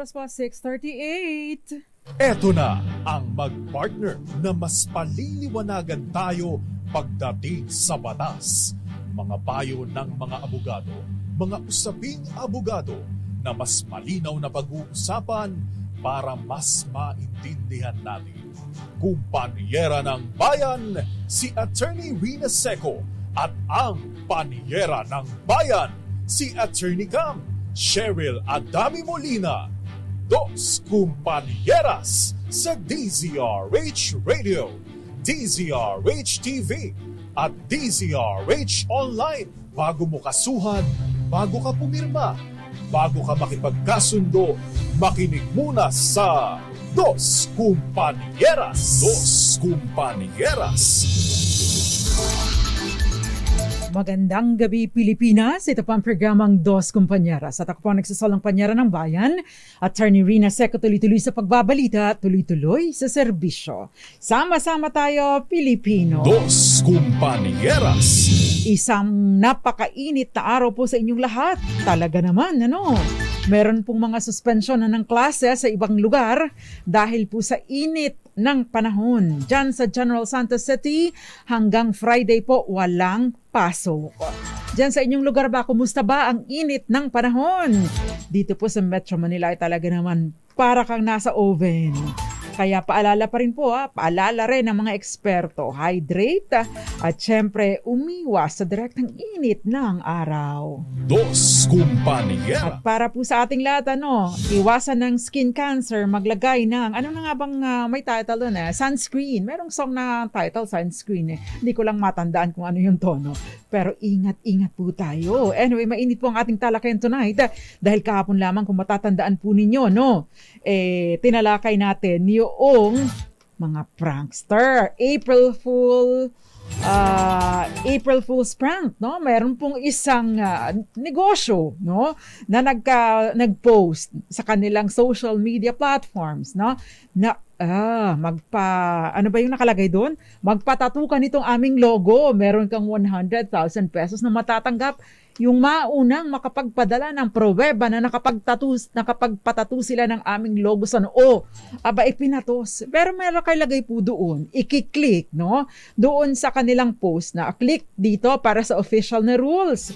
oras pa, 6.38. Eto na ang magpartner na mas paliliwanagan tayo pagdating sa batas. Mga payo ng mga abogado, mga usaping abogado na mas malinaw na pag-uusapan para mas maintindihan natin. Kumpanyera ng bayan, si Attorney Rina Seco at ang panyera ng bayan, si Attorney Cam, Cheryl Adami Molina dos kumpanyeras sa DZRH Radio, DZRH TV at DZRH Online bago mo kasuhan, bago ka pumirma, bago ka makipagkasundo, makinig muna sa Dos Kumpanyeras. Dos Kumpanyeras. Magandang gabi Pilipinas. Ito pa ang programang Dos Kumpanyera. Sa takpo nagsasalang panyara ng bayan, Attorney Rina Seco tuloy-tuloy sa pagbabalita, tuloy-tuloy sa serbisyo. Sama-sama tayo, Pilipino. Dos Kumpanyeras. Isang napakainit na araw po sa inyong lahat. Talaga naman, ano? Meron pong mga suspensyon na ng klase sa ibang lugar dahil po sa init ng panahon. Diyan sa General Santos City, hanggang Friday po walang pasok. Diyan sa inyong lugar ba, kumusta ba ang init ng panahon? Dito po sa Metro Manila ay talaga naman para kang nasa oven. Kaya paalala pa rin po, ha, ah, paalala rin ng mga eksperto, hydrate ah, at syempre umiwas sa direktang init ng araw. Dos kumpanya. At para po sa ating lahat, ano, iwasan ng skin cancer, maglagay ng, ano na nga bang uh, may title doon eh, sunscreen. Merong song na title, sunscreen eh. Hindi ko lang matandaan kung ano yung tono. Pero ingat-ingat po tayo. Anyway, mainit po ang ating talakayan tonight. Dahil kahapon lamang, kung matatandaan po ninyo, no, eh, tinalakay natin yung yung mga prankster. April Fool, uh, April Fool's prank, no? Meron pong isang uh, negosyo, no? Na nagka, nag-post sa kanilang social media platforms, no? Na Ah, magpa ano ba yung nakalagay doon? Magpatattoo ka nitong aming logo. Meron kang 100,000 pesos na matatanggap. Yung maunang makapagpadala ng pruweba na nakapagtattoo nakapagpatatu sila ng aming logo sa noo. Aba ipinatos. Pero meron kayo lagay po doon. Iki-click, no? Doon sa kanilang post na click dito para sa official na rules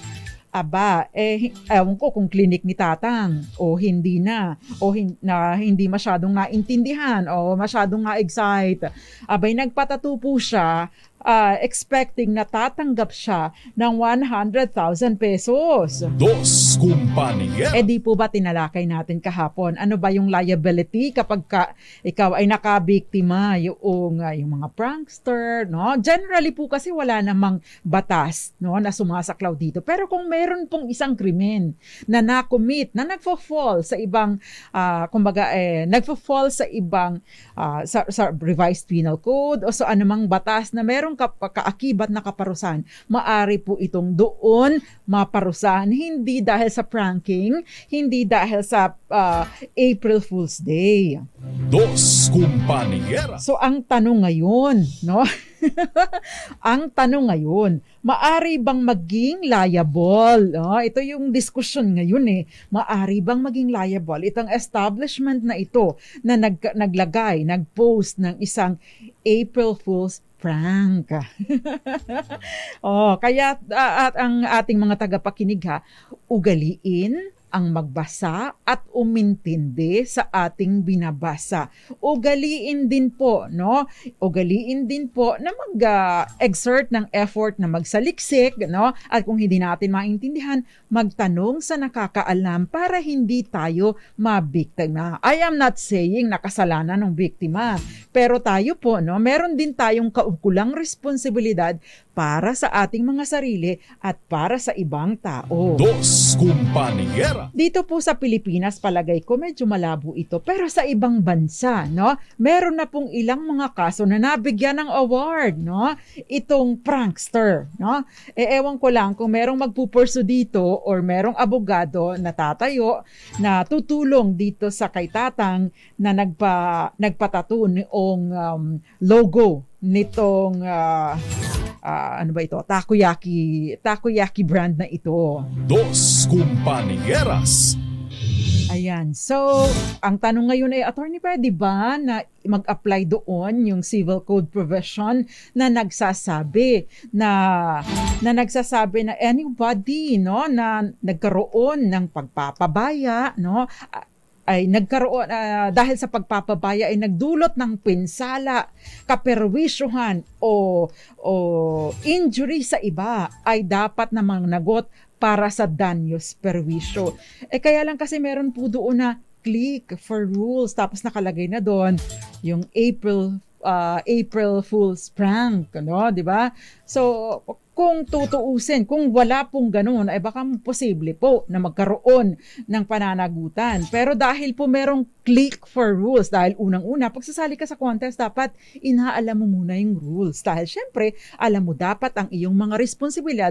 aba, eh, ewan ko kung clinic ni tatang, o hindi na, o hin- na hindi masyadong naintindihan, o masyadong na-excite. Abay, nagpatatupo siya uh, expecting na tatanggap siya ng 100,000 pesos. Dos kumpanya. E di po ba tinalakay natin kahapon? Ano ba yung liability kapag ka, ikaw ay nakabiktima yung, uh, yung mga prankster? No? Generally po kasi wala namang batas no, na sumasaklaw dito. Pero kung meron pong isang krimen na nakommit, na nagfo-fall sa ibang, uh, kumbaga, eh, nagfo-fall sa ibang, uh, sa, sa revised penal code o sa anumang batas na meron walang kaakibat na kaparusahan, maari po itong doon maparusahan. Hindi dahil sa pranking, hindi dahil sa uh, April Fool's Day. Dos kumpanyera. So ang tanong ngayon, no? ang tanong ngayon, maari bang maging liable? No? Ito yung diskusyon ngayon eh. Maari bang maging liable? Itong establishment na ito na nag, naglagay, nagpost ng isang April Fool's prank. oh, kaya uh, at ang ating mga tagapakinig ha, ugaliin ang magbasa at umintindi sa ating binabasa. Ugaliin din po, no? Ugaliin din po na mag-exert uh, ng effort na magsaliksik, no? At kung hindi natin maintindihan, magtanong sa nakakaalam para hindi tayo mabiktima. I am not saying nakasalanan ng biktima, pero tayo po, no? Meron din tayong kaukulang responsibilidad para sa ating mga sarili at para sa ibang tao. Dos kumpanyera. Dito po sa Pilipinas, palagay ko medyo malabo ito. Pero sa ibang bansa, no? Meron na pong ilang mga kaso na nabigyan ng award, no? Itong prankster, no? E, ewan ko lang kung merong magpupurso dito or merong abogado na tatayo na tutulong dito sa kay tatang na nagpa, nagpatato um, logo nitong uh, uh, ano ba ito? Takoyaki, takoyaki brand na ito. Dos Compañeras Ayan. So, ang tanong ngayon ay, attorney pa, di ba, na mag-apply doon yung civil code provision na nagsasabi na na nagsasabi na anybody no na nagkaroon ng pagpapabaya no ay nagkaroon uh, dahil sa pagpapabaya ay nagdulot ng pinsala, kaperwisyuhan o o injury sa iba ay dapat namang nagot para sa danyos perwisyo. Eh kaya lang kasi meron po doon na click for rules tapos nakalagay na doon yung April uh, April Fool's prank, no, 'di ba? So kung tutuusin, kung wala pong ganun, ay baka posible po na magkaroon ng pananagutan. Pero dahil po merong click for rules, dahil unang-una, pag sasali ka sa contest, dapat inaalam mo muna yung rules. Dahil syempre, alam mo dapat ang iyong mga responsibilidad,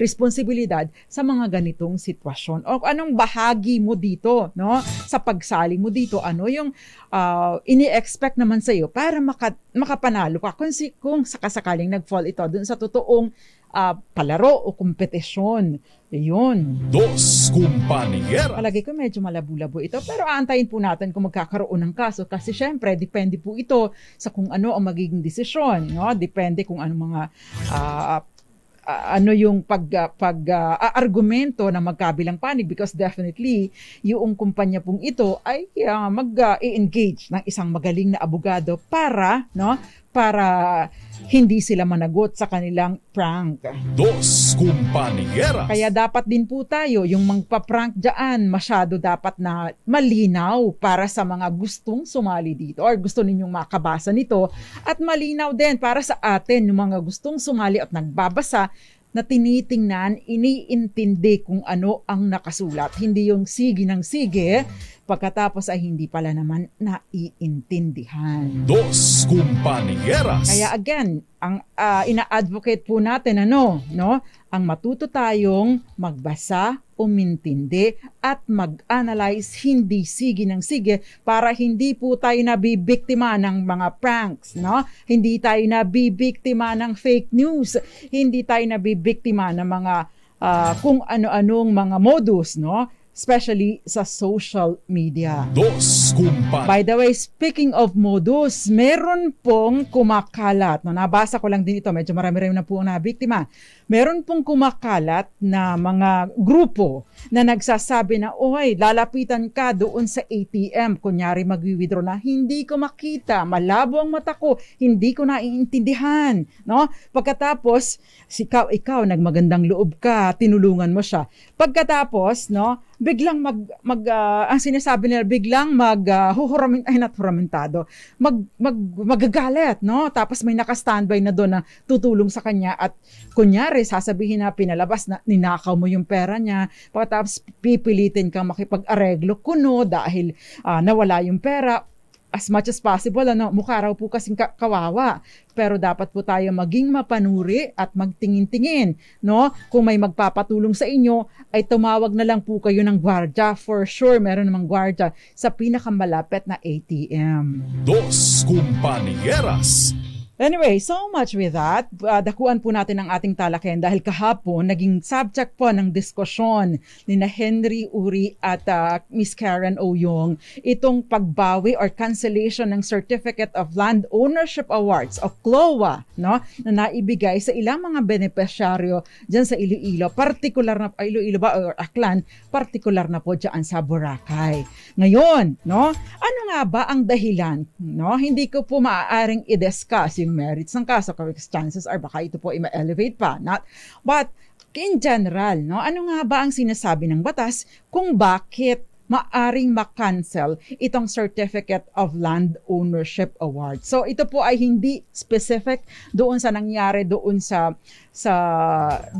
responsibilidad sa mga ganitong sitwasyon. O anong bahagi mo dito, no? Sa pagsali mo dito, ano yung uh, ini-expect naman sa iyo para maka, makapanalo ka kung, si, kung sakasakaling nag-fall ito dun sa totoong uh, palaro o kompetisyon. Yun. Dos kumpanyera. Palagi ko medyo malabo-labo ito pero aantayin po natin kung magkakaroon ng kaso kasi syempre depende po ito sa kung ano ang magiging desisyon. No? Depende kung ano mga uh, uh, ano yung pag uh, pag uh, argumento ng magkabilang panig because definitely yung kumpanya pong ito ay uh, mag-engage uh, ng isang magaling na abogado para no para hindi sila managot sa kanilang prank. Dos kumpanyeras. Kaya dapat din po tayo, yung magpa-prank dyan, masyado dapat na malinaw para sa mga gustong sumali dito or gusto ninyong makabasa nito at malinaw din para sa atin, yung mga gustong sumali at nagbabasa na tinitingnan, iniintindi kung ano ang nakasulat. Hindi yung sige ng sige pagkatapos ay hindi pala naman naiintindihan. Dos kumpanyeras. Kaya again, ang uh, ina-advocate po natin ano, no? Ang matuto tayong magbasa, umintindi at mag-analyze hindi sige ng sige para hindi po tayo nabibiktima ng mga pranks, no? Hindi tayo nabibiktima ng fake news, hindi tayo nabibiktima ng mga uh, kung ano-anong mga modus, no? especially sa social media. Dos kumpa. By the way, speaking of modus, meron pong kumakalat. No, nabasa ko lang din ito, medyo marami-rami na po ang nabiktima meron pong kumakalat na mga grupo na nagsasabi na, oy, lalapitan ka doon sa ATM, kunyari magwi-withdraw na, hindi ko makita, malabo ang mata ko, hindi ko naiintindihan. No? Pagkatapos, ikaw, ikaw, nagmagandang loob ka, tinulungan mo siya. Pagkatapos, no, biglang mag, mag uh, ang sinasabi nila biglang mag uh, huhuramin ay not huramentado mag, mag magagalit no tapos may naka-standby na doon na tutulong sa kanya at kunyari Kunwari, sasabihin na pinalabas na ninakaw mo yung pera niya, pagkatapos pipilitin kang makipag-areglo kuno dahil uh, nawala yung pera, as much as possible, ano, mukha raw po kasing kawawa. Pero dapat po tayo maging mapanuri at magtingin-tingin. No? Kung may magpapatulong sa inyo, ay tumawag na lang po kayo ng gwardya. For sure, meron namang gwardya sa pinakamalapit na ATM. Dos Kumpanyeras Anyway, so much with that. Uh, dakuan po natin ang ating talakayan dahil kahapon naging subject po ng diskusyon ni na Henry Uri at uh, Miss Karen Oyong itong pagbawi or cancellation ng Certificate of Land Ownership Awards o CLOA no, na naibigay sa ilang mga benepisyaryo dyan sa Iloilo, particular na Iloilo ba or Aklan, particular na po dyan sa Boracay. Ngayon, no, ano nga ba ang dahilan? No, hindi ko po maaaring i-discuss yung merits ng kaso, correct chances are baka ito po ay elevate pa. Not, but in general, no, ano nga ba ang sinasabi ng batas kung bakit maaring makancel itong Certificate of Land Ownership Award. So ito po ay hindi specific doon sa nangyari doon sa sa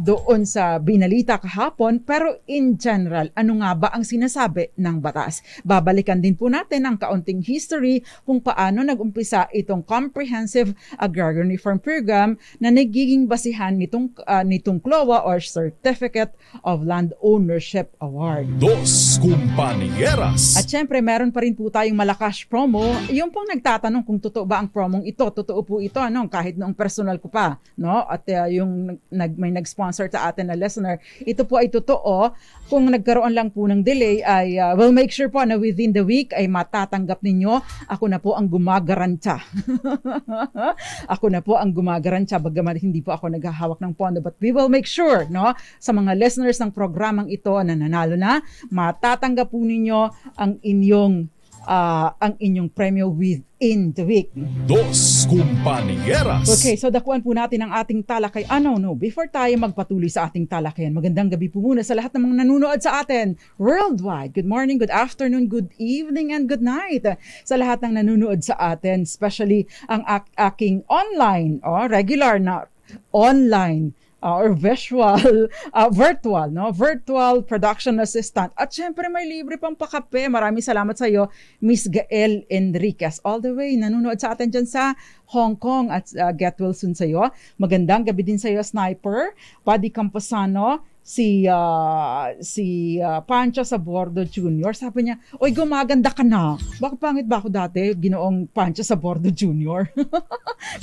doon sa binalita kahapon pero in general ano nga ba ang sinasabi ng batas? Babalikan din po natin ang kaunting history kung paano nagumpisa itong comprehensive agrarian reform program na nagiging basihan nitong uh, nitong CLOA or Certificate of Land Ownership Award. Dos kumpan Panieras. At syempre, meron pa rin po tayong malakas promo. Yung pong nagtatanong kung totoo ba ang promong ito. Totoo po ito, ano, kahit noong personal ko pa. No? At uh, yung nag, may nag-sponsor sa atin na listener. Ito po ay totoo. Kung nagkaroon lang po ng delay, ay uh, we'll make sure po na within the week ay matatanggap ninyo. Ako na po ang gumagarantya. ako na po ang gumagarantya. Bagaman hindi po ako naghahawak ng pondo. But we will make sure no, sa mga listeners ng programang ito na nanalo na, matatanggap po ninyo ang inyong uh, ang inyong premyo within the week. Dos Kumpanieras. Okay, so dakuan po natin ang ating talakay. Ano, no, before tayo magpatuloy sa ating talakayan, magandang gabi po muna sa lahat ng mga nanonood sa atin worldwide. Good morning, good afternoon, good evening, and good night sa lahat ng nanonood sa atin, especially ang ak- aking online, oh, regular na online uh, or visual, uh, virtual, no? Virtual production assistant. At syempre may libre pang pakape. Maraming salamat sa iyo, Miss Gael Enriquez. All the way, nanonood sa atin dyan sa Hong Kong at uh, get well soon sa iyo. Magandang gabi din sa iyo, Sniper, Paddy Camposano, si uh, si uh, Pancho Sabordo Jr. Sabi niya, "Oy, gumaganda ka na. Bakit pangit ba ako dati, ginoong Pancho Sabordo Jr.?"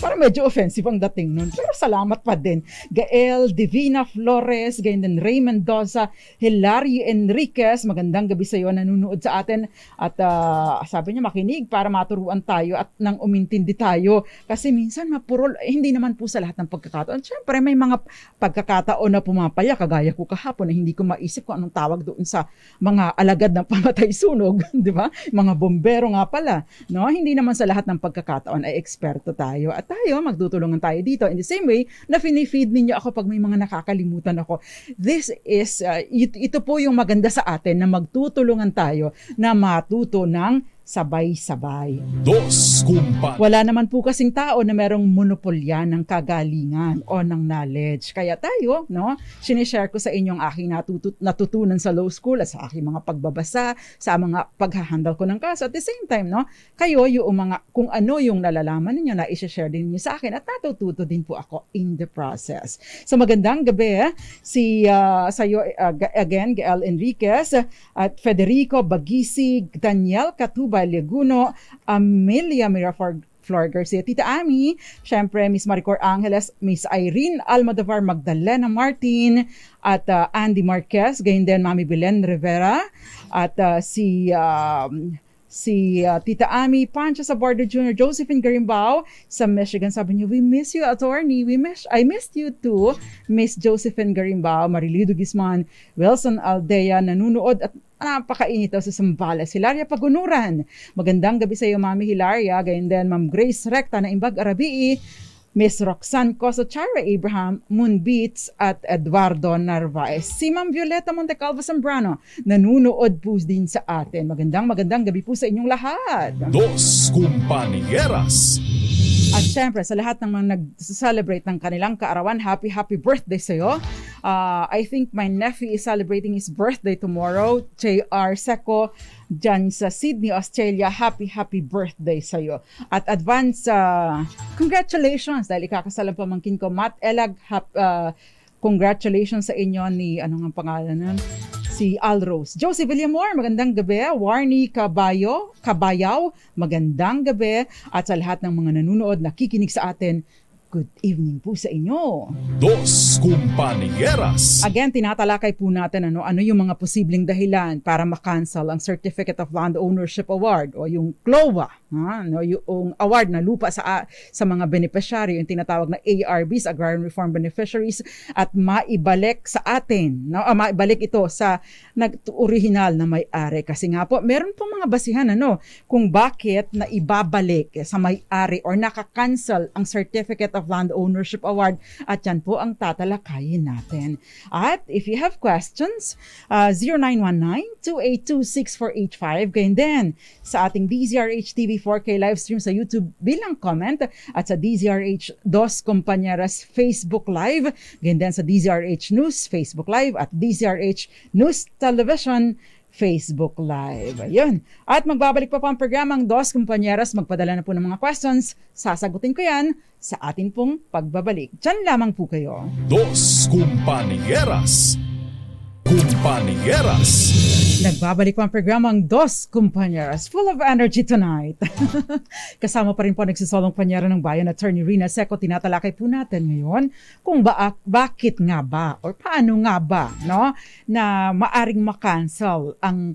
Para medyo offensive ang dating nun. Pero salamat pa din. Gael, Divina Flores, ganyan din Ray Mendoza, Hilario Enriquez, magandang gabi sa iyo nanonood sa atin at uh, sabi niya makinig para maturuan tayo at nang umintindi tayo kasi minsan mapurol eh, hindi naman po sa lahat ng pagkakataon. Syempre may mga pagkakataon na pumapaya kagaya ko kahapon na hindi ko maisip kung anong tawag doon sa mga alagad ng pamatay sunog, di ba? Mga bombero nga pala, no? Hindi naman sa lahat ng pagkakataon ay eksperto tayo. At tayo, magtutulungan tayo dito. In the same way, na fini-feed ninyo ako pag may mga nakakalimutan ako. This is, uh, ito po yung maganda sa atin na magtutulungan tayo na matuto ng sabay-sabay. Dos kumpa. Wala naman po kasing tao na merong monopolya ng kagalingan o ng knowledge. Kaya tayo, no, sinishare ko sa inyo ang aking natutut- natutunan sa low school at sa aking mga pagbabasa, sa mga paghahandle ko ng kaso. At the same time, no, kayo yung mga, kung ano yung nalalaman niyo na i-share din niyo sa akin at natututo din po ako in the process. So magandang gabi eh, si uh, ah, sa uh, ah, again, Gael Enriquez at Federico Bagisig, Daniel Katuba Balleguno, Amelia Miraflor Flor Garcia, Tita Ami, syempre Miss Maricor Angeles, Miss Irene Almodovar, Magdalena Martin, at uh, Andy Marquez, gayon din Mami Belen Rivera, at uh, si um, si uh, Tita Ami Pancha sa Border Junior, Josephine Garimbao sa Michigan. Sabi niyo, we miss you, attorney. We miss, I missed you too, Miss Josephine Garimbao, Marilido Guzman, Wilson Aldea, nanunood at napakainit daw sa Sambales. Hilaria Pagunuran, magandang gabi sa iyo, Mami Hilaria. Gayun din, Ma'am Grace Recta na Imbag Arabii, Miss Roxanne Cosochara Abraham, Moon Beats at Eduardo Narvaez. Si Ma'am Violeta Montecalvo Zambrano, nanunood po din sa atin. Magandang magandang gabi po sa inyong lahat. Dos Compañeras at syempre, sa lahat ng mga nag-celebrate ng kanilang kaarawan, happy, happy birthday sa'yo. Uh, I think my nephew is celebrating his birthday tomorrow. J.R. Seco, dyan sa Sydney, Australia. Happy, happy birthday sa'yo. At advance, uh, congratulations dahil ikakasalang pamangkin ko, Matt Elag. uh, congratulations sa inyo ni, ano nga pangalan nun? si Al Rose. Josie Villamor, magandang gabi. Warney Cabayo, Cabayaw, magandang gabi. At sa lahat ng mga nanonood, nakikinig sa atin, Good evening po sa inyo. Dos Kumpanyeras. Again, tinatalakay po natin ano, ano yung mga posibleng dahilan para makancel ang Certificate of Land Ownership Award o yung CLOA Ha, no, yung award na lupa sa sa mga beneficiary, yung tinatawag na ARBs, Agrarian Reform Beneficiaries at maibalik sa atin, no, ah, maibalik ito sa nag-original na may-ari kasi nga po meron po mga basihan ano kung bakit na ibabalik sa may-ari or nakakancel ang Certificate of Land Ownership Award at yan po ang tatalakayin natin. At if you have questions, uh, 0919-282-6485 ganyan din sa ating DZRH TV 4K live stream sa YouTube bilang comment at sa DZRH Dos Compañeras Facebook Live. Ganyan din sa DZRH News Facebook Live at DZRH News Television Facebook Live. Ayun. At magbabalik pa po ang programang Dos Kumpanyeras. Magpadala na po ng mga questions. Sasagutin ko yan sa atin pong pagbabalik. Diyan lamang po kayo. Dos Kumpanyeras Kumpanyeras. Nagbabalik po ang programang Dos Kumpanyeras, full of energy tonight. Kasama pa rin po nagsisolong panyera ng bayan, Attorney Rina Seco. Tinatalakay po natin ngayon kung ba, ah, bakit nga ba or paano nga ba no, na maaring makancel ang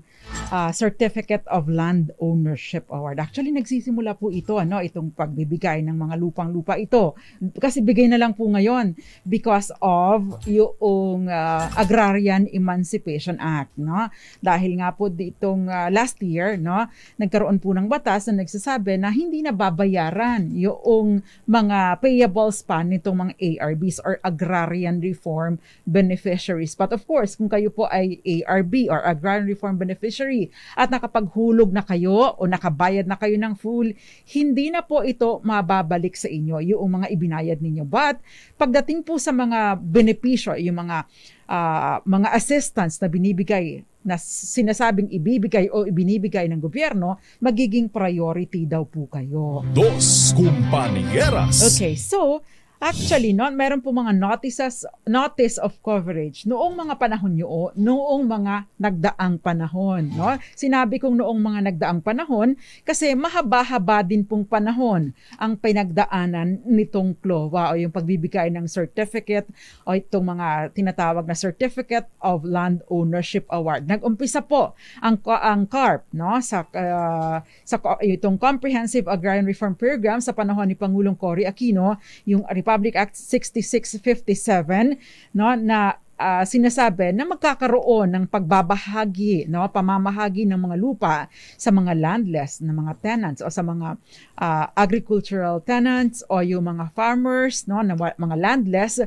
uh, Certificate of Land Ownership Award. Actually, nagsisimula po ito, ano, itong pagbibigay ng mga lupang-lupa ito. Kasi bigay na lang po ngayon because of yung uh, Agrarian Emancipation Act, no? Dahil nga po ditong uh, last year, no, nagkaroon po ng batas na nagsasabi na hindi na babayaran yung mga payables pa nitong mga ARBs or Agrarian Reform Beneficiaries. But of course, kung kayo po ay ARB or Agrarian Reform Beneficiaries, Treasury at nakapaghulog na kayo o nakabayad na kayo ng full, hindi na po ito mababalik sa inyo, yung mga ibinayad ninyo. But pagdating po sa mga benepisyo, yung mga uh, mga assistance na binibigay na sinasabing ibibigay o ibinibigay ng gobyerno, magiging priority daw po kayo. Dos Kumpanyeras. Okay, so Actually, not meron po mga notices, notice of coverage noong mga panahon nyo, noong mga nagdaang panahon. No? Sinabi kong noong mga nagdaang panahon kasi mahaba-haba din pong panahon ang pinagdaanan nitong CLOVA o yung pagbibigay ng certificate o itong mga tinatawag na Certificate of Land Ownership Award. Nag-umpisa po ang, ang CARP no? sa, uh, sa itong Comprehensive Agrarian Reform Program sa panahon ni Pangulong Cory Aquino, yung Republic Public Act 6657 no na uh, sinasabi na magkakaroon ng pagbabahagi, no, pamamahagi ng mga lupa sa mga landless na mga tenants o sa mga uh, agricultural tenants o yung mga farmers, no, na mga landless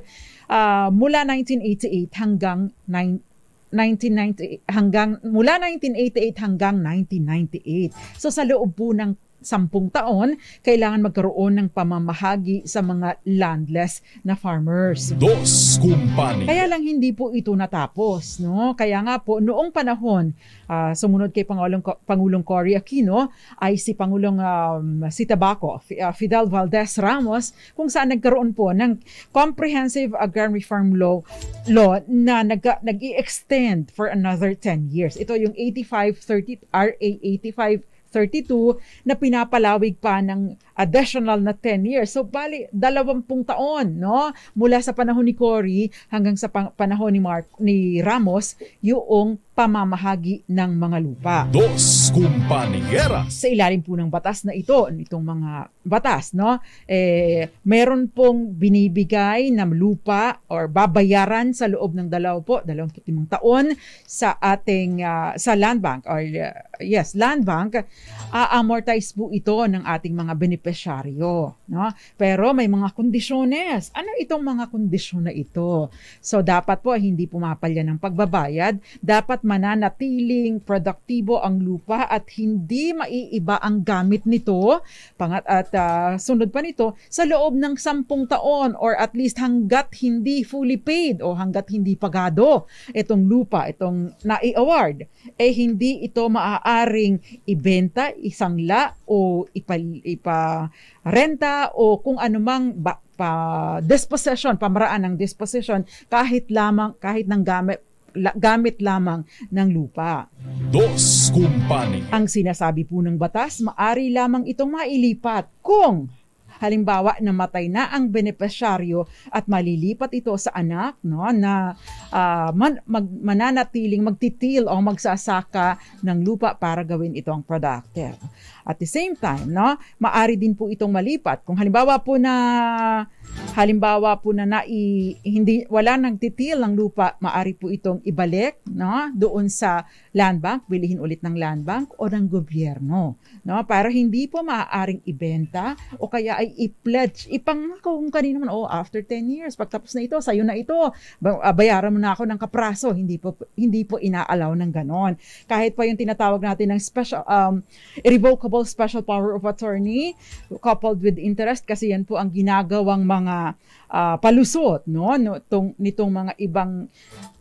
uh, mula 1988 hanggang 9 1990 hanggang mula 1988 hanggang 1998. So sa loob po ng sampung taon, kailangan magkaroon ng pamamahagi sa mga landless na farmers. Dos Company. Kaya lang hindi po ito natapos. No? Kaya nga po, noong panahon, uh, sumunod kay Pangulong, Pangulong Cory Aquino, ay si Pangulong um, si Tabaco, ah, Fidel Valdez Ramos, kung saan nagkaroon po ng Comprehensive Agrarian Reform Law, law na nag, nag extend for another 10 years. Ito yung 8530 RA 85 32 na pinapalawig pa ng additional na 10 years. So bali 20 taon, no? Mula sa panahon ni Cory hanggang sa panahon ni Mark ni Ramos yung pamamahagi ng mga lupa. Dos kumpanyera. Sa ilalim po ng batas na ito, itong mga batas, no? Eh, meron pong binibigay ng lupa or babayaran sa loob ng dalaw po, dalawang taon sa ating uh, sa land bank or uh, yes, land bank, aamortize uh, po ito ng ating mga beneficiaries benepisyaryo. No? Pero may mga kondisyones. Ano itong mga kondisyon na ito? So dapat po hindi pumapalya ng pagbabayad. Dapat mananatiling produktibo ang lupa at hindi maiiba ang gamit nito. Pangat at uh, sunod pa nito, sa loob ng sampung taon or at least hanggat hindi fully paid o hanggat hindi pagado itong lupa, itong na-award, eh hindi ito maaaring ibenta, isangla o ipal, ipa, renta o kung anumang ba, pa disposition, pamaraan ng disposition kahit lamang kahit ng gamit la, gamit lamang ng lupa. Dos kumpanya. Ang sinasabi po ng batas, maari lamang itong mailipat kung halimbawa namatay na ang benepisyaryo at malilipat ito sa anak no na uh, man, mag, mananatiling magtitil o magsasaka ng lupa para gawin itong productive. At the same time, no, maari din po itong malipat. Kung halimbawa po na Halimbawa po na nai, hindi, wala nang titil ang lupa, maari po itong ibalik no? doon sa land bank, bilihin ulit ng land bank o ng gobyerno. No? Para hindi po maaaring ibenta o kaya ay i-pledge, ipangako kung kanina man, oh, after 10 years, pagtapos na ito, sa'yo na ito, ah, bayaran mo na ako ng kapraso. Hindi po, hindi po inaalaw ng ganon. Kahit pa yung tinatawag natin ng special, um, irrevocable special power of attorney coupled with interest kasi yan po ang ginagawang mga uh, palusot no, no tong, nitong mga ibang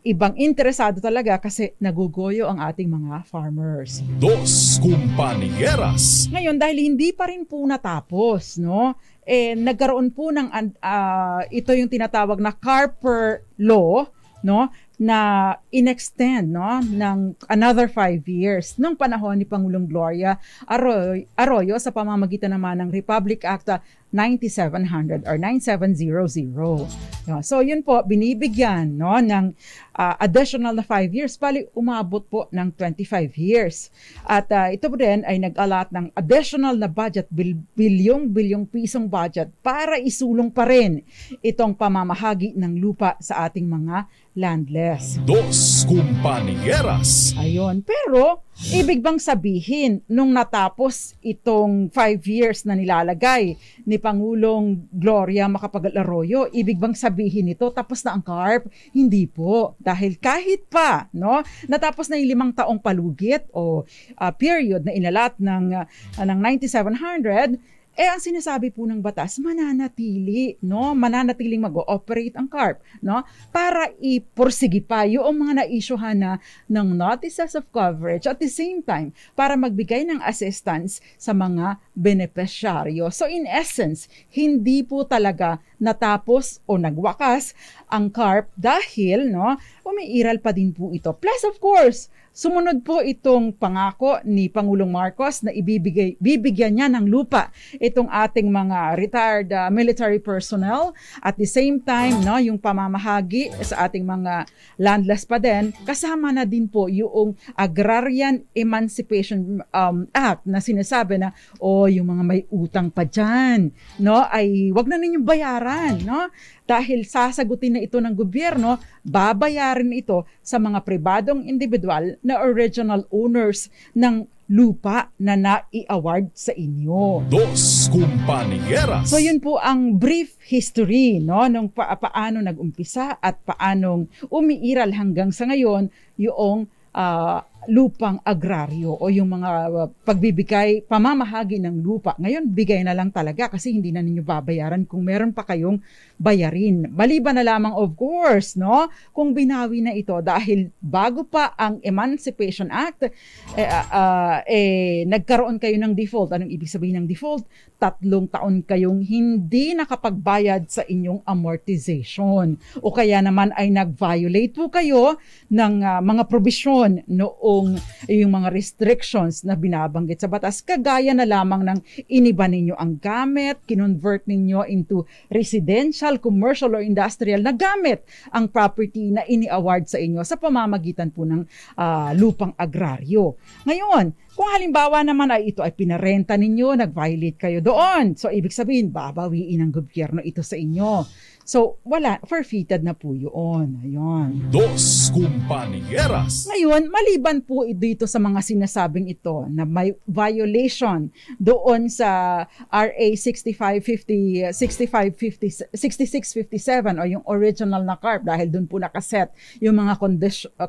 ibang interesado talaga kasi nagugoyo ang ating mga farmers. Dos Kumpanyeras. Ngayon dahil hindi pa rin po natapos, no? Eh nagkaroon po ng uh, ito yung tinatawag na Carper Law, no? na inextend no ng another five years nung panahon ni Pangulong Gloria Arroyo, Arroyo sa pamamagitan naman ng Republic Act ah, 9700 or 9700. So yun po, binibigyan no, ng uh, additional na 5 years, bali umabot po ng 25 years. At uh, ito po rin ay nag-alat ng additional na budget, bil- bilyong-bilyong pisong budget para isulong pa rin itong pamamahagi ng lupa sa ating mga landless. Dos Kumpanyeras. Ayun, pero Ibig bang sabihin, nung natapos itong five years na nilalagay ni Pangulong Gloria Macapagal-Arroyo, ibig bang sabihin ito, tapos na ang CARP? Hindi po. Dahil kahit pa, no, natapos na yung limang taong palugit o uh, period na inalat ng, uh, ng 9700, eh ang sinasabi po ng batas, mananatili, no? Mananatiling mag-ooperate ang CARP, no? Para ipursigi pa yung mga naisyuhan na ng notices of coverage at the same time para magbigay ng assistance sa mga beneficiaryo. So in essence, hindi po talaga natapos o nagwakas ang carp dahil no, umiiral pa din po ito. Plus of course, Sumunod po itong pangako ni Pangulong Marcos na ibibigay, bibigyan niya ng lupa itong ating mga retired uh, military personnel. At the same time, no, yung pamamahagi sa ating mga landless pa din, kasama na din po yung Agrarian Emancipation um, Act na sinasabi na, oh, yung mga may utang pa diyan no, ay wag na ninyong bayaran kabataan, no? Dahil sasagutin na ito ng gobyerno, babayarin ito sa mga pribadong individual na original owners ng lupa na nai-award sa inyo. Dos Kumpanyeras. So yun po ang brief history no nung pa- paano nag-umpisa at paanong umiiral hanggang sa ngayon yung uh, lupang agraryo o yung mga uh, pagbibigay, pamamahagi ng lupa. Ngayon, bigay na lang talaga kasi hindi na ninyo babayaran kung meron pa kayong bayarin. Maliban na lamang of course, no? Kung binawi na ito dahil bago pa ang Emancipation Act, eh, uh, eh, nagkaroon kayo ng default. Anong ibig sabihin ng default? Tatlong taon kayong hindi nakapagbayad sa inyong amortization. O kaya naman ay nag-violate po kayo ng uh, mga probisyon noon buong yung mga restrictions na binabanggit sa batas, kagaya na lamang ng iniba ninyo ang gamit, kinonvert ninyo into residential, commercial, or industrial na gamit ang property na ini-award sa inyo sa pamamagitan po ng uh, lupang agraryo. Ngayon, kung halimbawa naman ay ito ay pinarenta ninyo, nag-violate kayo doon. So, ibig sabihin, babawiin ng gobyerno ito sa inyo. So, wala, forfeited na po yun. Ayun. Dos kumpanyeras. Ngayon, maliban po dito sa mga sinasabing ito na may violation doon sa RA 6550, 6550, 6657 o yung original na CARP dahil doon po nakaset yung mga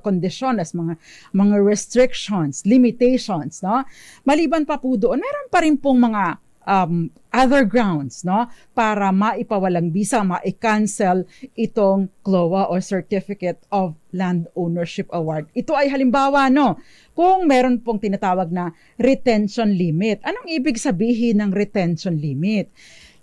condition, uh, mga, mga restrictions, limitations. No? Maliban pa po doon, meron pa rin pong mga um, other grounds no para maipawalang bisa, ma-cancel itong CLOA or Certificate of Land Ownership Award. Ito ay halimbawa no, kung meron pong tinatawag na retention limit. Anong ibig sabihin ng retention limit?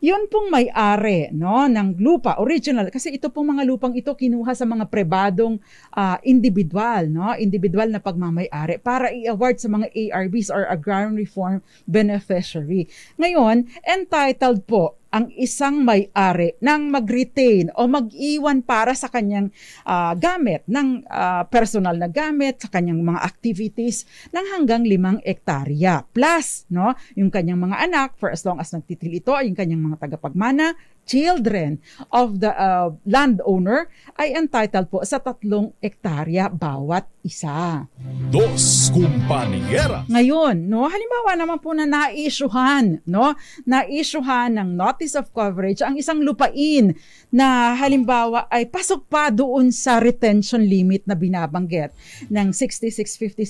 yun pong may-ari no, ng lupa, original, kasi ito pong mga lupang ito kinuha sa mga prebadong uh, individual, no, individual na pagmamay-ari para i-award sa mga ARBs or Agrarian Reform Beneficiary. Ngayon, entitled po ang isang may-ari ng mag-retain o mag-iwan para sa kanyang uh, gamit, ng uh, personal na gamit, sa kanyang mga activities ng hanggang limang ektarya. Plus, no, yung kanyang mga anak, for as long as nagtitil ito, yung kanyang mga tagapagmana, children of the uh, landowner ay entitled po sa tatlong ektarya bawat isa. Dos kumpanyera. Ngayon, no, halimbawa naman po na naisyuhan, no, naisyuhan ng notice of coverage ang isang lupain na halimbawa ay pasok pa doon sa retention limit na binabanggit ng 6657,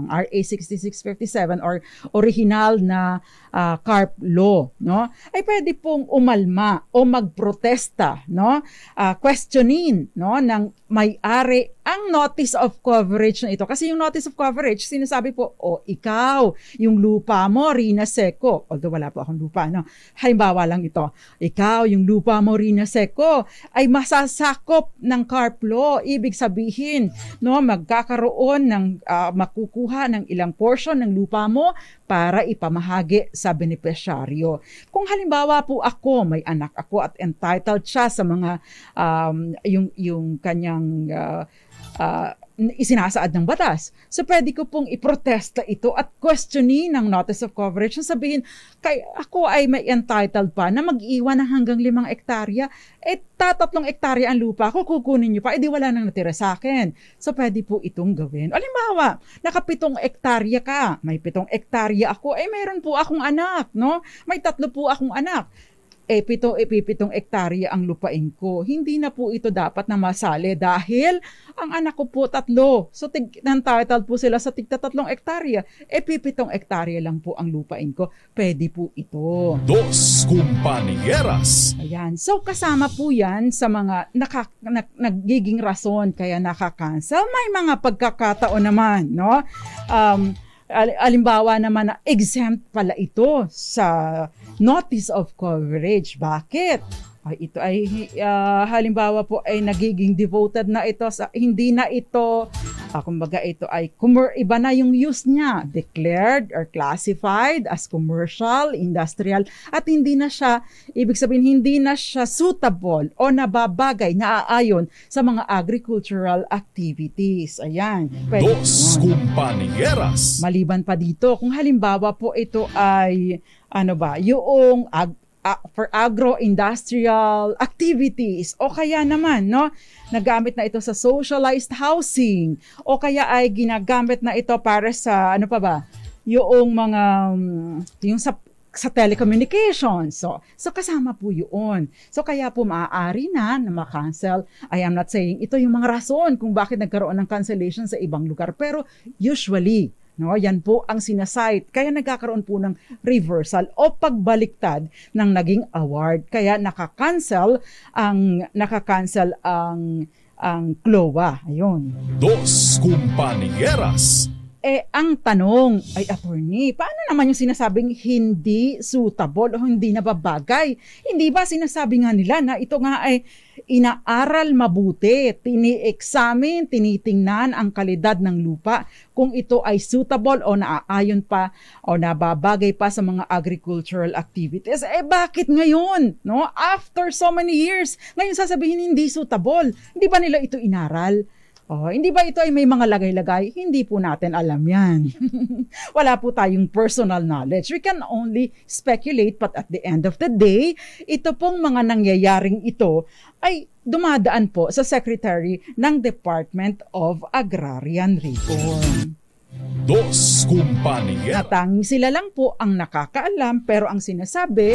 ng RA 6657 or original na uh, CARP law, no, ay pwede pong umalma o magprotesta, no? Uh, questionin, no, ng may-ari ang notice of coverage na ito. Kasi yung notice of coverage, sinasabi po, o oh, ikaw, yung lupa mo, Rina Seco. Although wala po akong lupa, no? Halimbawa lang ito. Ikaw, yung lupa mo, Rina Seco, ay masasakop ng CARP law. Ibig sabihin, no, magkakaroon ng uh, makukuha ng ilang portion ng lupa mo para ipamahagi sa beneficiaryo. Kung halimbawa po ako, may anak ako at entitled siya sa mga um, yung yung kanyang uh, uh, isinasaad ng batas. So pwede ko pong iprotesta ito at questionin ng notice of coverage na sabihin, kay ako ay may entitled pa na mag-iwan ng hanggang limang ektarya, eh tatatlong ektarya ang lupa ko, kukunin niyo pa, edi eh, wala nang natira sa akin. So pwede po itong gawin. Alimbawa, nakapitong ektarya ka, may pitong ektarya ako, eh meron po akong anak, no? May tatlo po akong anak eh, pito, ektarya ang lupain ko. Hindi na po ito dapat na masale dahil ang anak ko po tatlo. So, tig, entitled po sila sa tigta tatlong ektarya. Eh, ektarya lang po ang lupain ko. Pwede po ito. Dos Kumpanyeras. Ayan. So, kasama po yan sa mga naka, na, nagiging rason kaya nakakancel. May mga pagkakataon naman, no? Um, alimbawa naman na exempt pala ito sa notice of coverage. Bakit? Ay, ito ay uh, halimbawa po ay nagiging devoted na ito sa hindi na ito Uh, kumbaga ito ay kumur iba na yung use niya, declared or classified as commercial, industrial at hindi na siya ibig sabihin hindi na siya suitable o nababagay naaayon sa mga agricultural activities. Ayan. Pwede Dos kumpanyeras. Maliban pa dito, kung halimbawa po ito ay ano ba, yung ag uh, for agro-industrial activities o kaya naman no nagamit na ito sa socialized housing o kaya ay ginagamit na ito para sa ano pa ba yung mga mm, yung sa sa telecommunications. So, so kasama po yun. So kaya po maaari na na ma-cancel. I am not saying ito yung mga rason kung bakit nagkaroon ng cancellation sa ibang lugar. Pero usually, No, yan po ang sinasite. Kaya nagkakaroon po ng reversal o pagbaliktad ng naging award. Kaya nakakancel ang nakakancel ang ang CLOA. Ayun. Dos Kumpanyeras eh, ang tanong ay, attorney, paano naman yung sinasabing hindi suitable o hindi nababagay? Hindi ba sinasabi nga nila na ito nga ay inaaral mabuti, tini-examine, tinitingnan ang kalidad ng lupa kung ito ay suitable o naaayon pa o nababagay pa sa mga agricultural activities. Eh bakit ngayon? No? After so many years, ngayon sasabihin hindi suitable. Hindi ba nila ito inaral? Oh, hindi ba ito ay may mga lagay-lagay? Hindi po natin alam 'yan. Wala po tayong personal knowledge. We can only speculate but at the end of the day, ito pong mga nangyayaring ito ay dumadaan po sa Secretary ng Department of Agrarian Reform. Dos kumpanya. Natanging sila lang po ang nakakaalam pero ang sinasabi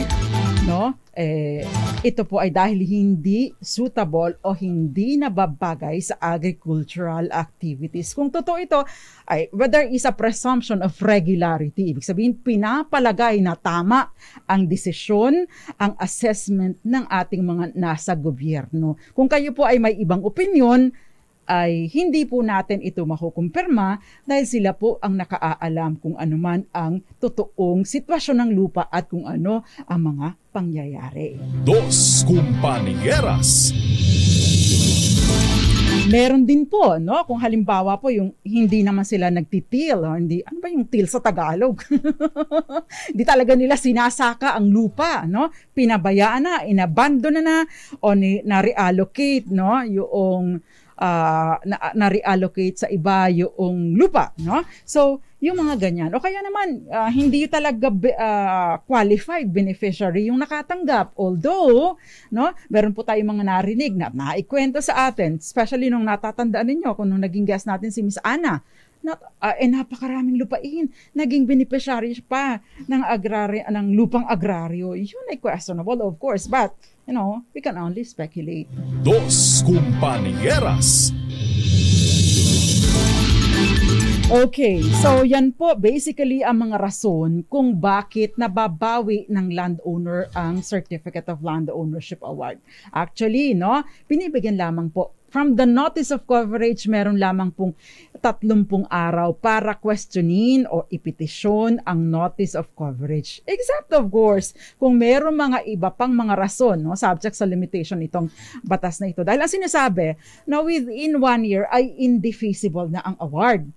no? Eh, ito po ay dahil hindi suitable o hindi nababagay sa agricultural activities. Kung totoo ito, ay whether is a presumption of regularity. Ibig sabihin, pinapalagay na tama ang desisyon, ang assessment ng ating mga nasa gobyerno. Kung kayo po ay may ibang opinion, ay hindi po natin ito makukumpirma dahil sila po ang nakaaalam kung ano man ang totoong sitwasyon ng lupa at kung ano ang mga pangyayari. Dos Kumpanieras Meron din po, no? Kung halimbawa po yung hindi naman sila nagtitil, oh, hindi ano ba yung til sa Tagalog? hindi talaga nila sinasaka ang lupa, no? Pinabayaan na, inabandon na na o ni, na-reallocate, no? Yung uh, na, na reallocate sa iba yung lupa, no? So, yung mga ganyan. O kaya naman, uh, hindi talaga be, uh, qualified beneficiary yung nakatanggap. Although, no, meron po tayong mga narinig na naikwento sa atin, especially nung natatandaan ninyo, kung nung naging guest natin si Miss Ana, Nap, uh, eh, napakaraming lupain. Naging beneficiary pa ng, agrari, ng lupang agraryo. Yun ay questionable, of course. But, you know, we can only speculate. Dos Compañeras Okay, so yan po basically ang mga rason kung bakit nababawi ng landowner ang Certificate of Land Ownership Award. Actually, no, binibigyan lamang po from the notice of coverage, meron lamang pong 30 araw para questionin o ipetisyon ang notice of coverage. Except of course, kung meron mga iba pang mga rason, no, subject sa limitation itong batas na ito. Dahil ang sinasabi na within one year ay indefeasible na ang award.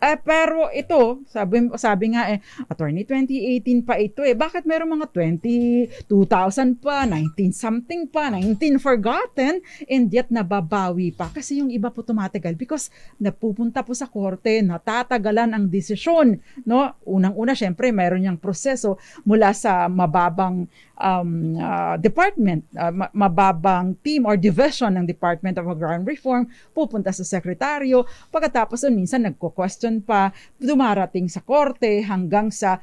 Eh, pero ito, sabi, sabi nga eh, attorney 2018 pa ito eh. Bakit meron mga 20, 2000 pa, 19 something pa, 19 forgotten, and yet nababawi pa. Kasi yung iba po tumatagal because napupunta po sa korte, natatagalan ang desisyon. No? Unang-una, syempre, meron niyang proseso mula sa mababang um, uh, department, uh, mababang team or division ng Department of Agrarian Reform, pupunta sa sekretaryo. Pagkatapos, minsan nagko-question prosecution pa, dumarating sa korte hanggang sa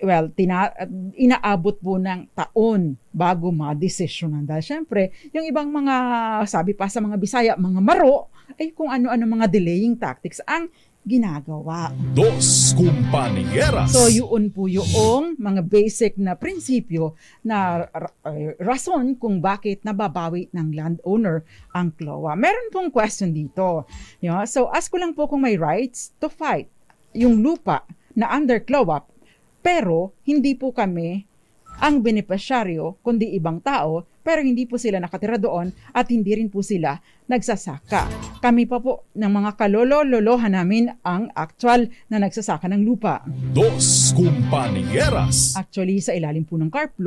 well, tina, inaabot po ng taon bago ma-desisyonan. Dahil syempre, yung ibang mga, sabi pa sa mga Bisaya, mga maro, ay kung ano-ano mga delaying tactics ang ginagawa. Dos kumpanyeras. So yun po yung mga basic na prinsipyo na uh, rason kung bakit nababawi ng landowner ang CLOA. Meron pong question dito. You know? So ask ko lang po kung may rights to fight yung lupa na under CLOA pero hindi po kami ang benepisyaryo kundi ibang tao pero hindi po sila nakatira doon at hindi rin po sila nagsasaka. Kami pa po ng mga kalolo-lolohan namin ang actual na nagsasaka ng lupa. Dos Kumpanyeras Actually, sa ilalim po ng CARP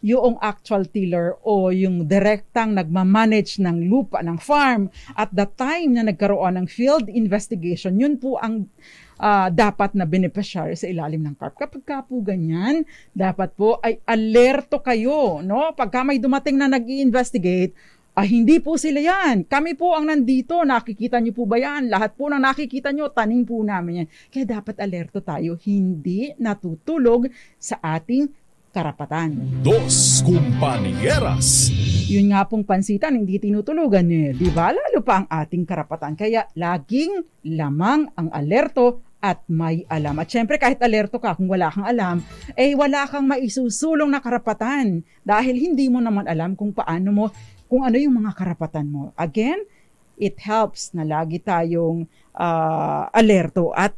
yung actual tiller o yung direktang nagmamanage ng lupa ng farm at the time na nagkaroon ng field investigation, yun po ang uh, dapat na beneficiary sa ilalim ng CARP. Kapag ka po ganyan, dapat po ay alerto kayo. No? Pagka may dumating na nag investigate Ah, hindi po sila yan. Kami po ang nandito. Nakikita niyo po ba yan? Lahat po ng nakikita niyo, tanim po namin yan. Kaya dapat alerto tayo. Hindi natutulog sa ating karapatan. Dos kumpanyeras. Yun nga pong pansitan, hindi tinutulugan niya. Eh, di ba? Lalo pa ang ating karapatan. Kaya laging lamang ang alerto at may alam. At syempre kahit alerto ka kung wala kang alam, eh wala kang maisusulong na karapatan dahil hindi mo naman alam kung paano mo, kung ano yung mga karapatan mo. Again, it helps na lagi tayong uh, alerto at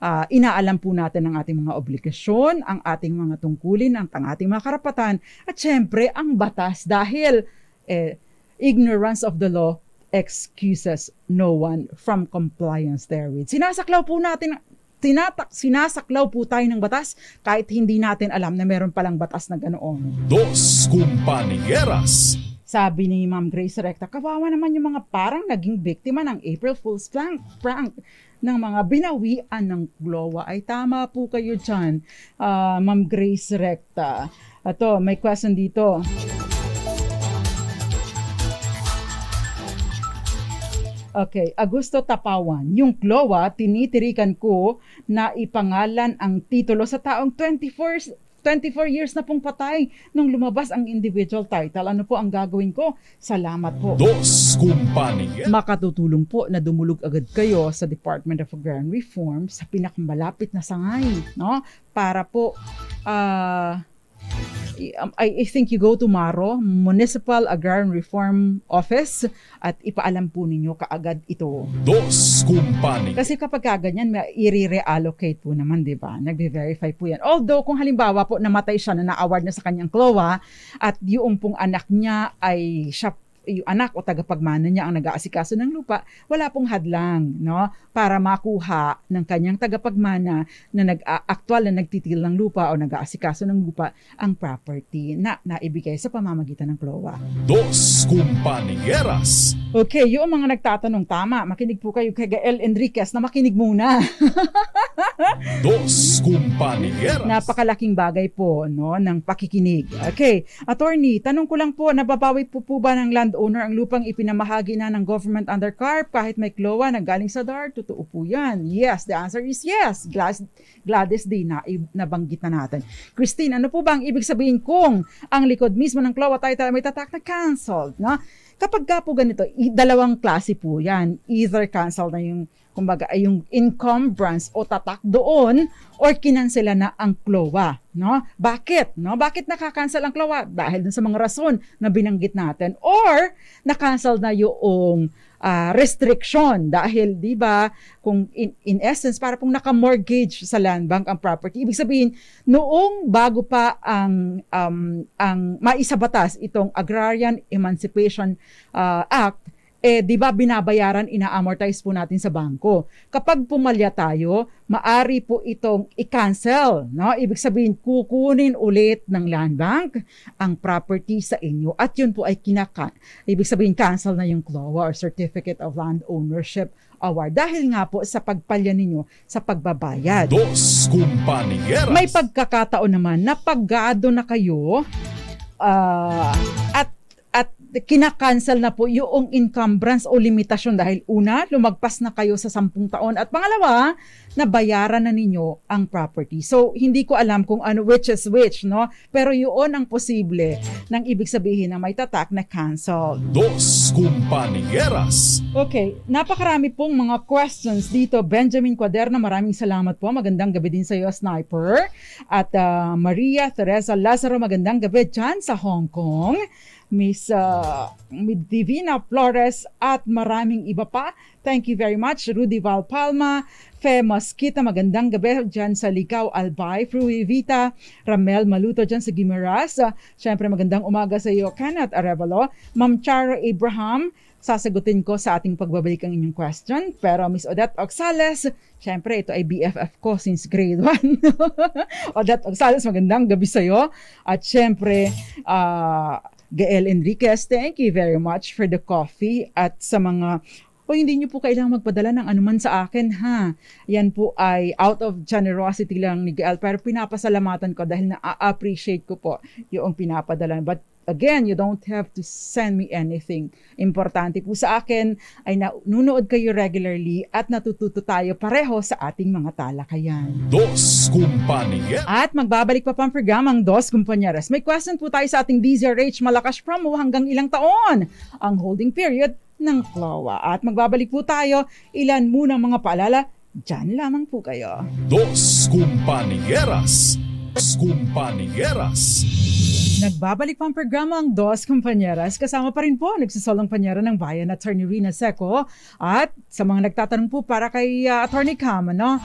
uh, inaalam po natin ang ating mga obligasyon, ang ating mga tungkulin, ang ating mga karapatan at syempre ang batas dahil eh, ignorance of the law excuses no one from compliance therewith. Sinasaklaw po natin tinatak, sinasaklaw po tayo ng batas kahit hindi natin alam na meron palang batas na ganoon. Dos Kumpanyeras sabi ni Ma'am Grace Recta, kawawa naman yung mga parang naging biktima ng April Fool's prank, prank ng mga binawian ng Glowa. Ay tama po kayo dyan, uh, Ma'am Grace Recta. Ato, may question dito. Okay, Augusto Tapawan. Yung Glowa, tinitirikan ko na ipangalan ang titulo sa taong 24 24 years na pong patay nung lumabas ang individual title. Ano po ang gagawin ko? Salamat po. Dos kumpanya. Makatutulong po na dumulog agad kayo sa Department of Agrarian Reform sa pinakamalapit na sangay, no? Para po uh, Um, I think you go tomorrow, Municipal Agrarian Reform Office, at ipaalam po ninyo kaagad ito. Dos kumpanya. Kasi kapag kaganyan, i-reallocate po naman, di ba? Nagbe-verify po yan. Although, kung halimbawa po namatay siya na na-award na sa kanyang CLOA, at yung pong anak niya ay siya yung anak o tagapagmana niya ang nag-aasikaso ng lupa, wala pong hadlang no, para makuha ng kanyang tagapagmana na nag-aktwal na nagtitil ng lupa o nag-aasikaso ng lupa ang property na naibigay sa pamamagitan ng CLOA. Dos Kumpanyeras Okay, yung mga nagtatanong tama, makinig po kayo kay Gael Enriquez na makinig muna. Dos Kumpanyeras Napakalaking bagay po no, ng pakikinig. Okay, attorney, tanong ko lang po, nababawi po po ba ng land landowner ang lupang ipinamahagi na ng government under CARP kahit may klowa na galing sa DAR? Totoo po yan. Yes, the answer is yes. Glad, Gladys Day na nabanggit na natin. Christine, ano po ba ang ibig sabihin kung ang likod mismo ng klowa title may tatak na cancelled? No? Kapag ka po ganito, dalawang klase po yan. Either cancel na yung kumbaga ay yung encumbrance o tatak doon or kinansela na ang CLOA, no? Bakit, no? Bakit nakakancel ang CLOA? Dahil dun sa mga rason na binanggit natin or nakancel na yung uh, restriction dahil 'di ba kung in, in essence para pong naka-mortgage sa land bank ang property. Ibig sabihin noong bago pa ang um, ang maisabatas itong Agrarian Emancipation uh, Act eh di ba binabayaran ina-amortize po natin sa bangko. Kapag pumalya tayo, maari po itong i-cancel, no? Ibig sabihin kukunin ulit ng land bank ang property sa inyo at yun po ay kinaka ibig sabihin cancel na yung CLOA or certificate of land ownership award dahil nga po sa pagpalya ninyo sa pagbabayad. Dos kumpanyeras. May pagkakataon naman na pagado na kayo uh, at kinakancel na po yung encumbrance o limitasyon dahil una, lumagpas na kayo sa 10 taon at pangalawa, nabayaran na ninyo ang property. So, hindi ko alam kung ano which is which, no? Pero yun ang posible ng ibig sabihin na may tatak na cancel. Dos Kumpanyeras Okay, napakarami pong mga questions dito. Benjamin Quaderna, maraming salamat po. Magandang gabi din sa iyo, Sniper. At uh, Maria Teresa Lazaro, magandang gabi dyan sa Hong Kong. Miss uh, Divina Flores at maraming iba pa. Thank you very much, Rudy Valpalma, Fe Mosquita, magandang gabi dyan sa Ligaw, Albay, Frui Vita, Ramel Maluto dyan sa Gimaras. Uh, Siyempre, magandang umaga sa iyo, Kenneth Arevalo, Ma'am Charo Abraham, sasagutin ko sa ating pagbabalik ang inyong question. Pero Miss Odette Oxales, syempre ito ay BFF ko since grade 1. Odette Oxales, magandang gabi sa iyo. At syempre, uh, Gael Enriquez, thank you very much for the coffee at sa mga po hindi niyo po kailangang magpadala ng anuman sa akin ha. Yan po ay out of generosity lang ni Gael pero pinapasalamatan ko dahil na-appreciate ko po yung pinapadala. But again, you don't have to send me anything. Importante po sa akin ay nanunood kayo regularly at natututo tayo pareho sa ating mga talakayan. Dos Kumpanya At magbabalik pa ang Dos Kumpanyares. May question po tayo sa ating DZRH Malakas promo hanggang ilang taon ang holding period ng CLOA. At magbabalik po tayo ilan muna mga paalala Diyan lamang po kayo. Dos Kumpanyeras Dos Kumpanyeras. Nagbabalik pa ang programa ang Dos Kumpanyeras. Kasama pa rin po ang nagsisolong panyera ng bayan Attorney Rina Seco at sa mga nagtatanong po para kay uh, Attorney Kama, no?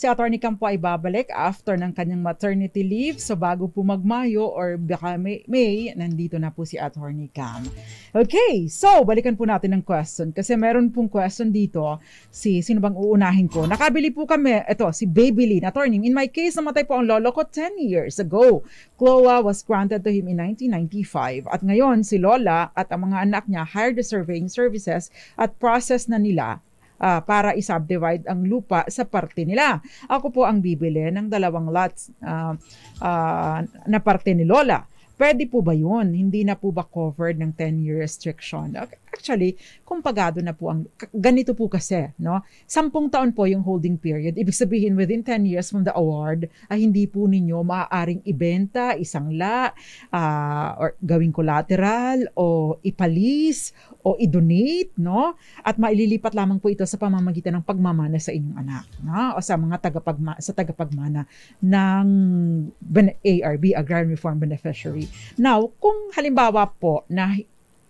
Si Attorney Campo ay babalik after ng kanyang maternity leave. So bago po magmayo or baka May, May nandito na po si Attorney Cam. Okay, so balikan po natin ang question kasi meron pong question dito si sino bang uunahin ko. Nakabili po kami, ito si Baby Lynn. Attorney, in my case namatay po ang lolo ko 10 years ago. CLOA was granted to him in 1995 at ngayon si Lola at ang mga anak niya hired the surveying services at process na nila uh, para i-subdivide ang lupa sa parte nila. Ako po ang bibili ng dalawang lots uh, uh, na parte ni Lola. Pwede po ba yun? Hindi na po ba covered ng 10-year restriction? Okay. Actually, kung pagado na po ang, ganito po kasi, no? Sampung taon po yung holding period. Ibig sabihin, within 10 years from the award, ay ah, hindi po ninyo maaaring ibenta, isangla, uh, ah, or gawing collateral, o ipalis, o i-donate, no? At maililipat lamang po ito sa pamamagitan ng pagmamana sa inyong anak, no? O sa mga tagapagma, sa tagapagmana ng ARB, Agrarian Reform Beneficiary. Now, kung halimbawa po na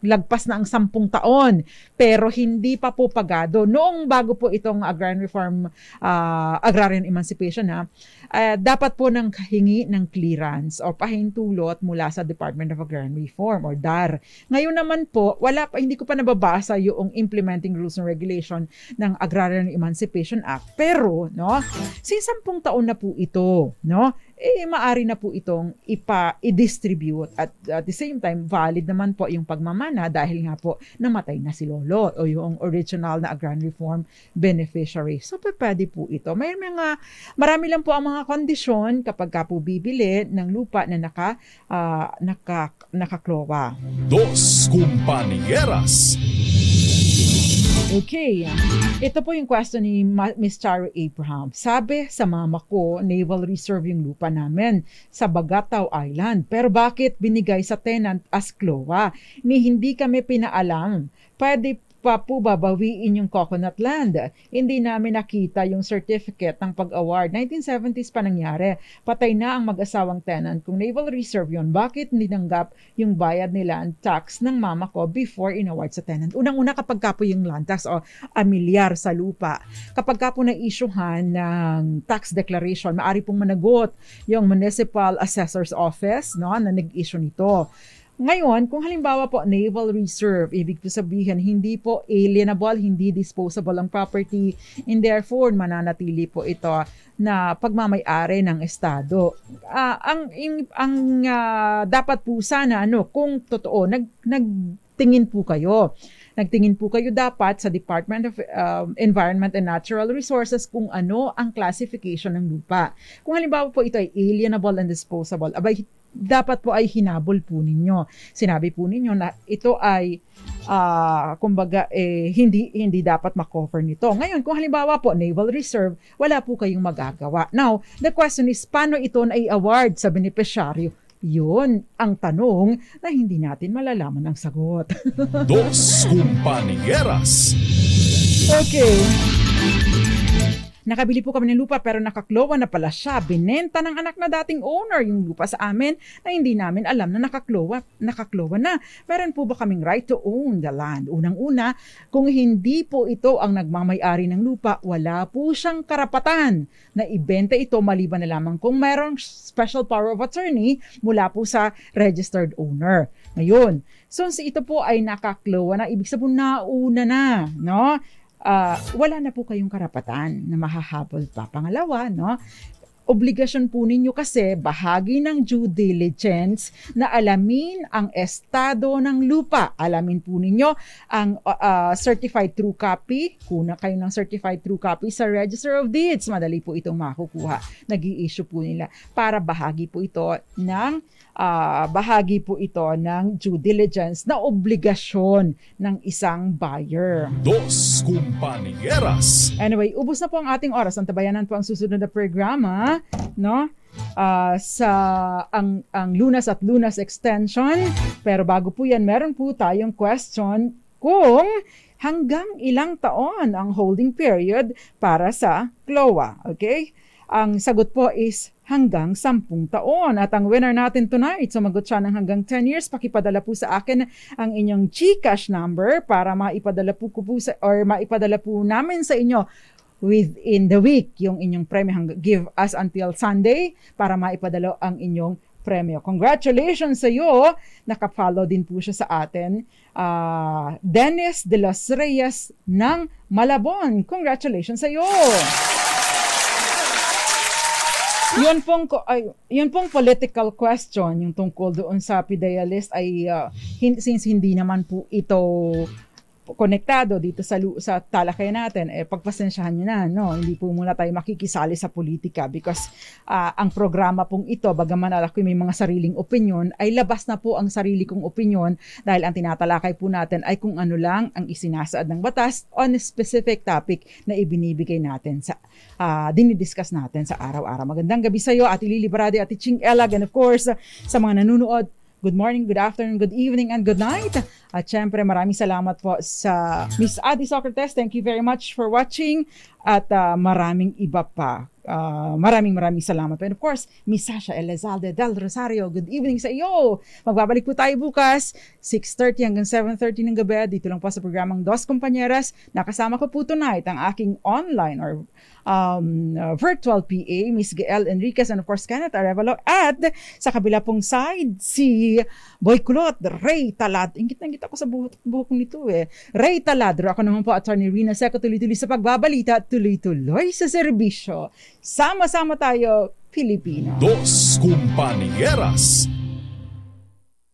lagpas na ang sampung taon pero hindi pa po pagado noong bago po itong agrarian ah, reform uh, agrarian emancipation na uh, eh, dapat po nang hingi ng clearance or pahintulot mula sa Department of Agrarian Reform or DAR ngayon naman po wala pa hindi ko pa nababasa yung implementing rules and regulation ng Agrarian Emancipation Act pero no since sampung taon na po ito no eh maari na po itong ipa i-distribute at at the same time valid naman po yung pagmamana dahil nga po namatay na si lolo o yung original na agrarian reform beneficiary. So pwede po ito. May mga marami lang po ang mga kondisyon kapag ka po bibili ng lupa na naka uh, naka nakaklowa. Dos Compañeras Okay. Ah. Ito po yung question ni Miss Charo Abraham. Sabi sa mama ko, naval reserve yung lupa namin sa Bagataw Island. Pero bakit binigay sa tenant as CLOA? Ni hindi kami pinaalam. Pwede pa po babawiin yung coconut land. Hindi namin nakita yung certificate ng pag-award. 1970s pa nangyari. Patay na ang mag-asawang tenant kung naval reserve yon. Bakit ninanggap yung bayad ni land tax ng mama ko before in-award sa tenant? Unang-una kapag kapo yung land tax o amilyar sa lupa. Kapag kapo na-issuehan ng tax declaration, maari pong managot yung Municipal Assessor's Office no, na nag-issue nito. Ngayon, kung halimbawa po naval reserve, ibig sabihin hindi po alienable, hindi disposable ang property and therefore mananatili po ito na pagmamay-ari ng estado. Uh, ang ang uh, dapat po sana ano, kung totoo nag nagtingin po kayo nagtingin po kayo dapat sa Department of uh, Environment and Natural Resources kung ano ang classification ng lupa. Kung halimbawa po ito ay alienable and disposable, abay dapat po ay hinabol po ninyo. Sinabi po ninyo na ito ay uh, kumbaga eh, hindi hindi dapat makover nito. Ngayon kung halimbawa po Naval Reserve, wala po kayong magagawa. Now, the question is paano ito na i-award sa beneficiaryo? Yun ang tanong na hindi natin malalaman ang sagot. Dos Kumpanieras Okay. Nakabili po kami ng lupa pero nakaklowa na pala siya. Binenta ng anak na dating owner yung lupa sa amin na hindi namin alam na nakaklowa, nakaklowa na. Meron po ba kaming right to own the land? Unang-una, kung hindi po ito ang nagmamayari ng lupa, wala po siyang karapatan na ibenta ito maliban na lamang kung mayroong special power of attorney mula po sa registered owner. Ngayon, so ito po ay nakaklowa na, ibig sabihin nauna na, no? uh, wala na po kayong karapatan na mahahabol pa. Pangalawa, no, obligasyon po ninyo kasi bahagi ng due diligence na alamin ang estado ng lupa. Alamin po ninyo ang uh, certified true copy. Kuna kayo ng certified true copy sa Register of Deeds. Madali po itong makukuha. nag issue po nila para bahagi po ito ng uh, bahagi po ito ng due diligence na obligasyon ng isang buyer. Dos Kumpanyeras Anyway, ubos na po ang ating oras. Antabayanan po ang susunod na programa, no? Uh, sa ang ang Lunas at Lunas extension. Pero bago po 'yan, meron po tayong question kung hanggang ilang taon ang holding period para sa CLOA, okay? Ang sagot po is hanggang 10 taon. At ang winner natin tonight, sumagot siya ng hanggang 10 years. Pakipadala po sa akin ang inyong GCash number para maipadala po ko po sa, or maipadala po namin sa inyo within the week yung inyong premyo hanggang give us until Sunday para maipadala ang inyong premyo. Congratulations sa iyo! Nakapfollow din po siya sa atin. Uh, Dennis de los Reyes ng Malabon. Congratulations sa iyo! yun pong ay, yun pong political question yung tungkol doon sa Fidealist ay uh, hin- since hindi naman po ito konektado dito sa sa talakay natin eh pagpasensyahan niyo na no hindi po muna tayo makikisali sa politika because uh, ang programa pong ito bagaman ko may mga sariling opinion ay labas na po ang sarili kong opinion dahil ang tinatalakay po natin ay kung ano lang ang isinasaad ng batas on a specific topic na ibinibigay natin sa uh, dinidiscuss natin sa araw-araw. Magandang gabi sa iyo Ate Lily Brady, Ate Ching Elag and of course uh, sa mga nanonood good morning, good afternoon, good evening, and good night. At syempre, maraming salamat po sa Miss Adi Socrates. Thank you very much for watching at uh, maraming iba pa. Uh, maraming maraming salamat. And of course, Miss Sasha Elizalde del Rosario, good evening sa iyo. Magbabalik po tayo bukas, 6.30 hanggang 7.30 ng gabi. Dito lang po sa programang Dos Compañeras. Nakasama ko po tonight ang aking online or um, uh, virtual PA, Miss Gael Enriquez, and of course, Kenneth Arevalo. At sa kabila pong side, si Boy Kulot, Ray Talad. Ingit na ingit ako sa buhok, buhok nito eh. Ray Talad, ako naman po Attorney Rina Seco, tuloy-tuloy sa pagbabalita at tuloy-tuloy sa serbisyo. Sama-sama tayo, Pilipino. Dos Compañeras